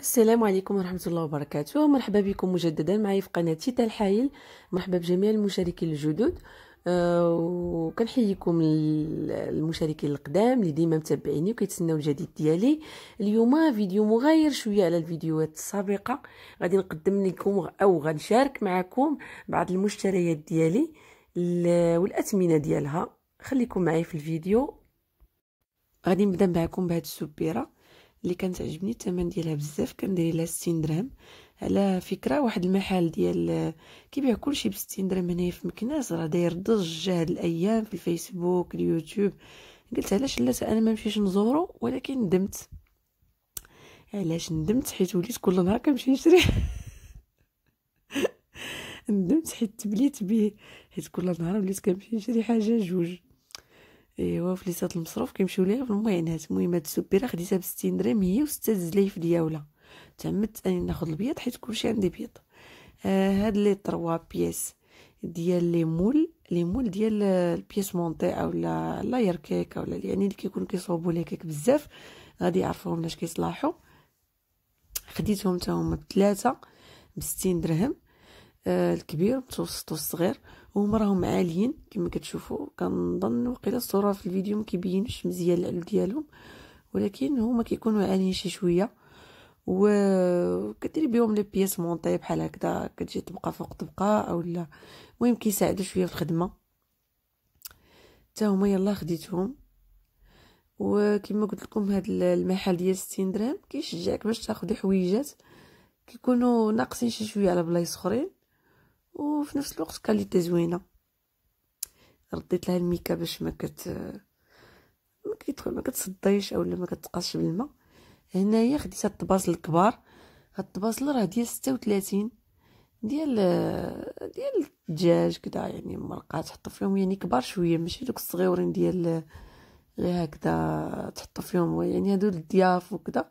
السلام عليكم ورحمة الله وبركاته مرحبا بكم مجددا معي في قناة تيتا الحايل مرحبا بجميع المشاركين الجدد آه، وكنحييكم المشاركين القدام اللي ديما متابعيني وكيتسناو الجديد ديالي اليوم فيديو مغاير شويه على الفيديوهات السابقه غادي نقدم لكم او غنشارك معكم بعض المشتريات ديالي والاثمنه ديالها خليكم معي في الفيديو غادي نبدا معكم بهاد السبيره اللي كانت عجبني الثمن ديالها بزاف كندير لها 60 درهم على فكره واحد المحل ديال كيبيع كلشي ب 60 درهم هنايا في مكناس راه داير ضجه هاد الايام في الفيسبوك اليوتيوب قلت علاش لا انا ما نمشيش نزورو ولكن ندمت علاش ندمت حيت وليت كل نهار كنمشي نشري ندمت حيت تبليت بيه حيت كل نهار وليت كنمشي نشري حاجه جوج ايوا فليسات المصروف كيمشيو ليها في المعينات المهم هاد السبيره خديتها ب 60 درهم هي وستة زلايف الياوله تعمدت اني ناخذ البيض حيت كلشي عندي بيض آه هاد لي 3 بيس ديال لي مول لي مول ديال البيس مونطي اولا لاير كيك اولا يعني اللي كيكون كيصوبوا لي كيك بزاف غادي يعرفوهم لاش كيصلاحوا خديتهم حتى هما بثلاثه ب 60 درهم آه الكبير المتوسط والصغير هما راهم عاليين كما كتشوفوا كنظن وقيلا الصوره في الفيديو ما كيبينش مزيان العلو ديالهم ولكن هما كيكونوا عاليين شي شويه و كديري بهم لي بياس مونطي بحال هكذا كتجي طبقه فوق طبقه اولا المهم كيساعدوا شويه في الخدمه حتى هما يلا خديتهم وكما قلت لكم هاد المحل ديال 60 درهم كيشجعك باش تاخذي حويجات كيكونوا ناقصين شي شويه على بلايص اخرين وفي نفس الوقت كاليتي زوينه رديت لها الميكا باش ما كت ما كيدخل ما كتصديش اولا ما كتقاش بالماء هنايا خديت هاد الطباصل الكبار هاد الطباصل راه ديال 36 ديال ديال الدجاج كدا يعني مرقه تحط فيهم يعني كبار شويه ماشي دوك الصغيورين ديال غير هكذا تحط فيهم يعني هادو الضياف وكدا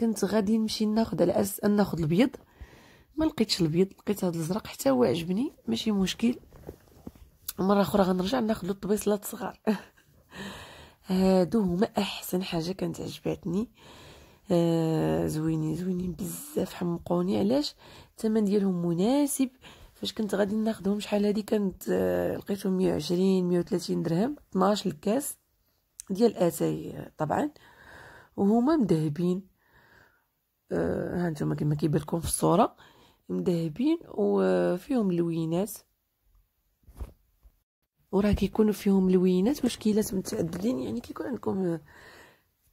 كنت غادي نمشي ناخذ على اساس ناخذ الابيض ما لقيتش البيض لقيت هذا الازرق حتى هو عجبني ماشي مشكل مره اخرى غنرجع ناخذ له الطبيصلات صغار هادو هما احسن حاجه كانت عجباتني آه زوينين زوينين بزاف حمقوني علاش الثمن ديالهم مناسب فاش كنت غادي ناخذهم شحال هادي كانت آه لقيتهم 120 130 درهم 12 الكاس ديال اتاي آه، طبعا وهما مذهبين آه هانتوما كما كيبان لكم في الصوره مذهبين وفيهم لوينات وراه كيكونوا فيهم لوينات وشكيلات متعددين يعني كيكون عندكم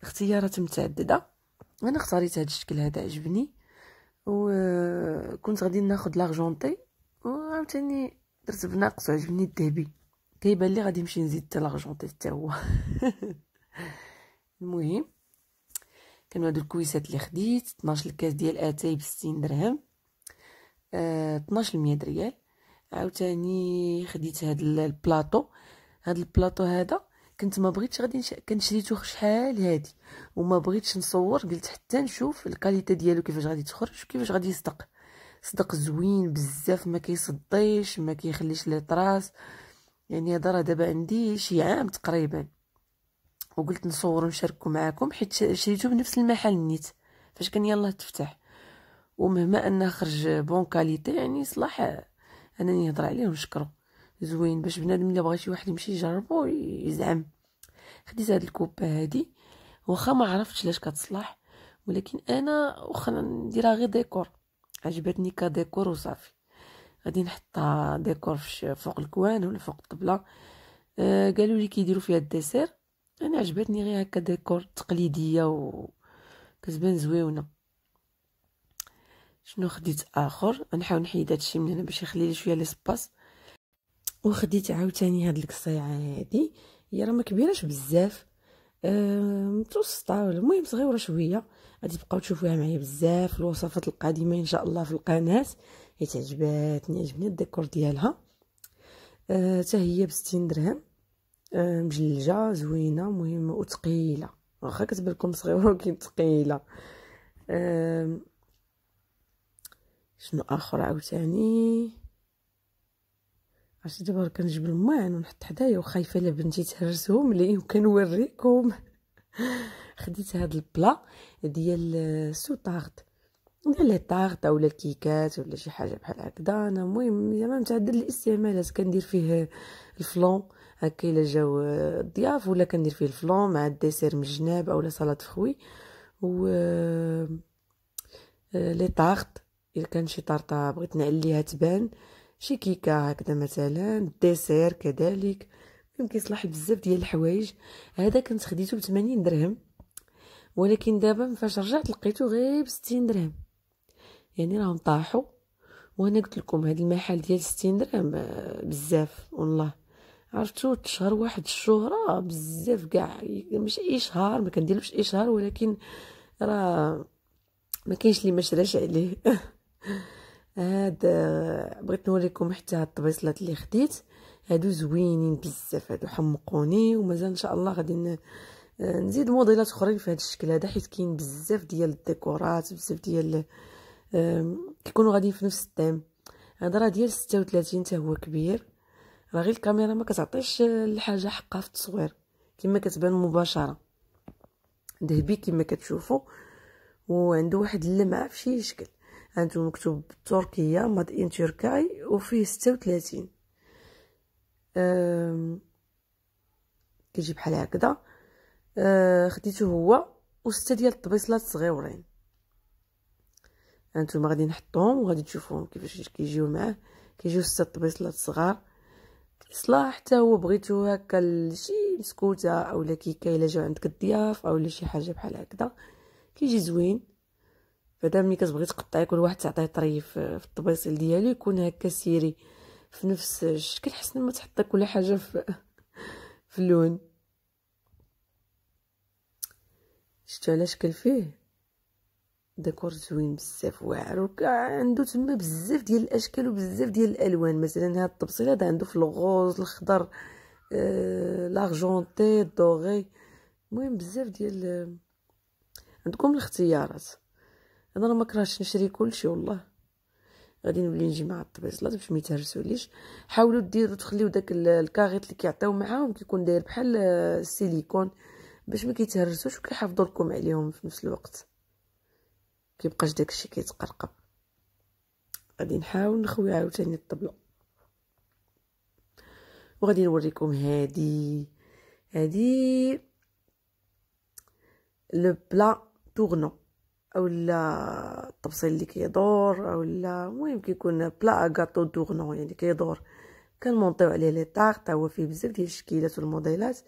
اختيارات متعدده انا اختاريت هذا الشكل هذا عجبني وكنت غادي ناخذ لارجونتي وعاوتاني درت بناقص عجبني الذهبي كيبان لي غادي نمشي نزيد حتى لارجونتي حتى هو المهم كانوا هادو الكويسات اللي خديت 12 الكاس ديال اتاي ب 60 درهم 12 آه، ميه ريال عاوتاني خديت هاد البلاطو هاد البلاطو هذا كنت ما بغيتش غادي نش... كنت شريتو شحال هادي وما بغيتش نصور قلت حتى نشوف الكاليتي ديالو كيفاش غادي تخرج وكيفاش غادي يصدق صدق زوين بزاف ما كيصديش ما كيخليش لي طراس يعني هذا راه دابا عندي شي عام تقريبا وقلت نصور ونشاركو معاكم حيت شريتو بنفس المحل نيت فاش كان يلاه تفتح ومهما انه خرج بون كاليتي يعني صلاح انني نهضر عليه ونشكره زوين باش بنادم الا بغى شي واحد يمشي يجربو يزعم خديت هاد الكوبا هادي واخا ما عرفتش لاش كتصلح ولكن انا واخا نديرها غير ديكور عجبتني كديكور وصافي غادي نحطها ديكور فوق الكوان ولا فوق الطبله آه قالوا لي كيديروا فيها الديسير انا عجبتني غير هكا ديكور تقليديه وكتبان زويونه شنو خديت اخر نحاول نحيد هادشي من هنا باش يخلي لي شويه ليسباس وخديت عاوتاني هاد القصيعه هادي هي راه ما كبيراش بزاف متوسطه المهم صغيره شويه غادي تبقاو تشوفوها معايا بزاف الوصفات القادمه ان شاء الله في القناه حيت عجباتني عجبني الديكور ديالها أه هي ب 60 درهم أه مجلجه زوينه مهمه وثقيله واخا كتبان لكم صغيره ولكن ثقيله أه شنو اخر عاوتاني عرفتي دابا كنجيب الماعن ونحط حدايا وخايفه الا بنتي تهرسهم لي وكنوريكم خديت هاد البلا ديال سو ديال ولا لي طارد اولا الكيكات ولا شي حاجه بحال هكذا انا المهم زعما متعدد الاستعمالات كندير فيه الفلون هكا الا جاو الضياف ولا كندير فيه الفلون مع الديسير من الجناب اولا سلطه فخوي و آه، لي طارد الا كان شي طرطه بغيت نعليها تبان شي كيكه هكذا مثلا ديسير كذلك المهم كيصلح بزاف ديال الحوايج هذا كنت خديته ب 80 درهم ولكن دابا فاش رجعت لقيتو غير ب 60 درهم يعني راهم طاحوا وانا قلت لكم هذا المحل ديال 60 درهم آه، بزاف والله عرفتو تشهر واحد الشهرة بزاف كاع مش اشهار ما كنديرلوش اشهار ولكن راه ما كاينش اللي ما شراش عليه هاد بغيت نوريكم حتى هاد الطبيصلات اللي خديت هادو زوينين بزاف هادو حمقوني ومازال ان شاء الله غادي نزيد موديلات اخرين في هاد الشكل هذا حيت كاين بزاف ديال الديكورات بزاف ديال كيكونوا غاديين في نفس التيم هذا راه ديال 36 حتى هو كبير راه غير الكاميرا ما كتعطيش الحاجه حقها في التصوير كما كتبان مباشره ذهبي كما كتشوفوا وعنده واحد اللمعه في شي شكل عنده مكتوب بالتركية ماد ان تركاي وفيه ستة وثلاثين كيجي بحال هكذا آه، خديته هو وستة ديال الطبيصلات صغيورين هانتوما غادي نحطهم وغادي تشوفوهم كيفاش كيجيو معاه كيجيو ستة طبيصلات صغار صلاح حتى هو بغيتو هكا لشي مسكوته اولا كيكه الا جا عندك الضياف اولا شي حاجه بحال هكذا كيجي زوين بعدا ملي كتبغي تقطعي كل واحد تعطيه طريف في الطبيصيل ديالو يكون هكا سيري في نفس الشكل حسن ما تحطي كل حاجه في في اللون شتو على شكل فيه ديكور زوين بزاف واعر وعنده تما بزاف ديال الاشكال وبزاف ديال الالوان مثلا هاد الطبسيل هذا عنده في الغوز الخضر آه، لارجونتي الدوغي المهم بزاف ديال عندكم الاختيارات انا راه ماكرهتش نشري كلشي والله غادي نولي نجي مع الطبيصلات باش ما يتهرسوليش حاولوا ديروا تخليو داك الكاغيط اللي كيعطيو معاهم كيكون داير بحال آه، السيليكون باش ما كيتهرسوش وكيحافظوا لكم عليهم في نفس الوقت كيبقاش داكشي كيتقرقب غادي نحاول نخوي عاوتاني الطبله وغادي نوريكم هادي هادي لو بلا تورنون او لا الطبسيل اللي كيدور او لا المهم كيكون بلا اغاطو دورنون يعني كيدور كنمونطيو عليه لي طاغ هو فيه بزاف ديال الشكيلات والموديلات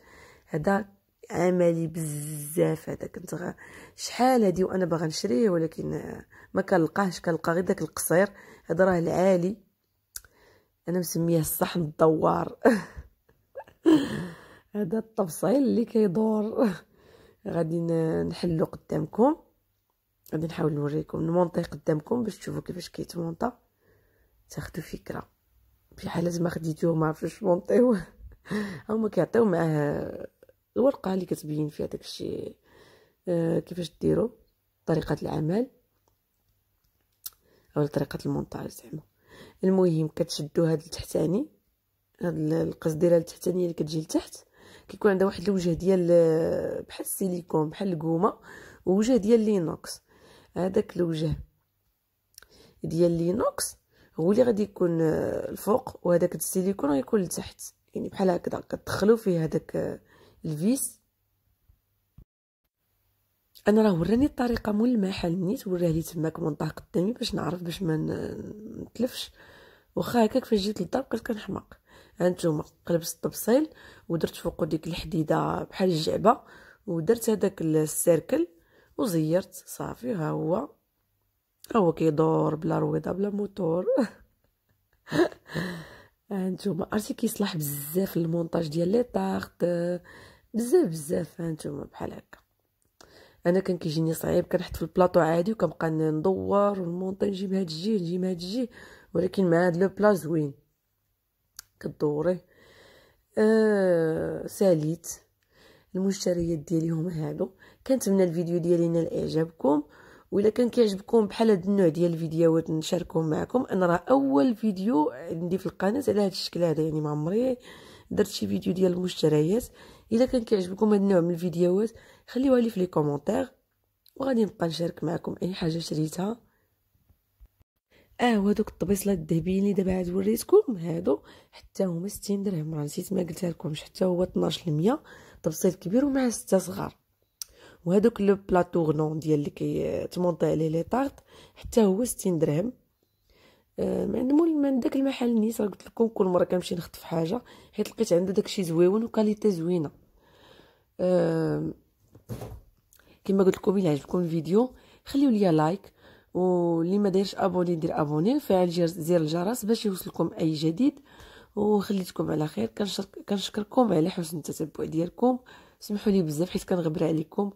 هذا عملي بزاف هذا كنت غا شحال هادي وانا باغا نشريه ولكن ما كنلقاهش كنلقى غير داك القصير هذا راه العالي انا مسميه الصحن الدوار هذا الطبسيل اللي كيدور غادي نحلو قدامكم غادي نحاول نوريكم نمونطي قدامكم باش تشوفوا كيفاش كيتمونطا تاخذوا فكره في حالة زعما خديتوه ما عرفتش مونطيوه هما كيعطيو معاه الورقه اللي كتبين فيها داكشي آه كيفاش ديرو طريقه العمل او طريقه المونطاج زعما المهم كتشدو هاد التحتاني هاد ديال التحتانيه اللي كتجي لتحت كيكون عندها واحد الوجه ديال آه، بحال السيليكون بحال القومه ووجه ديال لينوكس هذاك الوجه ديال لينوكس هو اللي غادي يكون آه، الفوق وهذاك السيليكون غيكون لتحت يعني بحال هكذا كتدخلوا فيه هذاك آه، الفيس انا راه وراني الطريقه مول المحل مني وراه لي تماك منطقه قدامي باش نعرف باش ما نتلفش واخا هكاك فاش جيت للدار بقيت كنحماق هانتوما قلبت الطبسيل ودرت فوقو ديك الحديده بحال الجعبه ودرت هذاك السيركل وزيرت صافي ها هو هو كيدور بلا رويضه بلا موتور هانتوما عرفتي كيصلح بزاف المونتاج ديال لي طارت بزاف بزاف هانتوما بحال هكا انا كان كيجيني صعيب كنحط في البلاطو عادي وكنبقى ندور والمونطي نجيب هاد الجي نجيب هاد الجي ولكن مع هاد لو بلا زوين كدوريه آه ساليت المشتريات ديالي هما هادو كنتمنى الفيديو ديالي ينال اعجابكم وإلا كان كيعجبكم بحال هاد النوع ديال الفيديوهات نشاركهم معكم انا راه اول فيديو عندي في القناه على هاد الشكل هذا يعني ما عمري درت شي فيديو ديال المشتريات الا كان كيعجبكم هاد النوع من الفيديوهات خليوها لي في لي كومونتير وغادي نبقى نشارك معكم اي حاجه شريتها اه وهذوك الطبيصلات الذهبيين اللي دابا عاد وريتكم هادو حتى هما 60 درهم راه نسيت ما قلتها لكمش حتى هو 12% تبسيط كبير ومع 6 صغار وهذوك لو بلاطو غنون ديال اللي كيتمونطي عليه لي طارت حتى هو 60 درهم آه، مول من داك المحل نيس راه قلت لكم كل مره كنمشي نخطف حاجه حيت لقيت عنده داكشي زويون وكاليتي زوينه آه، كما قلت لكم الى عجبكم الفيديو خليو ليا لايك واللي ما دايرش ابوني دير ابوني وفعل زر الجرس باش يوصلكم اي جديد وخليتكم على خير كنشكركم على حسن التتبع ديالكم سمحوا لي بزاف حيت كنغبر عليكم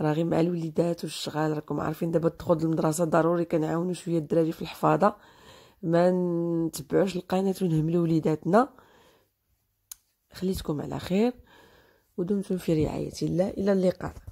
راه غير مع الوليدات والشغال راكم عارفين دابا تدخل المدرسه ضروري كنعاونوا شويه الدراري في الحفاظه ما نتبعوش القناه ونهملوا وليداتنا خليتكم على خير ودمتم في رعايه الله الى اللقاء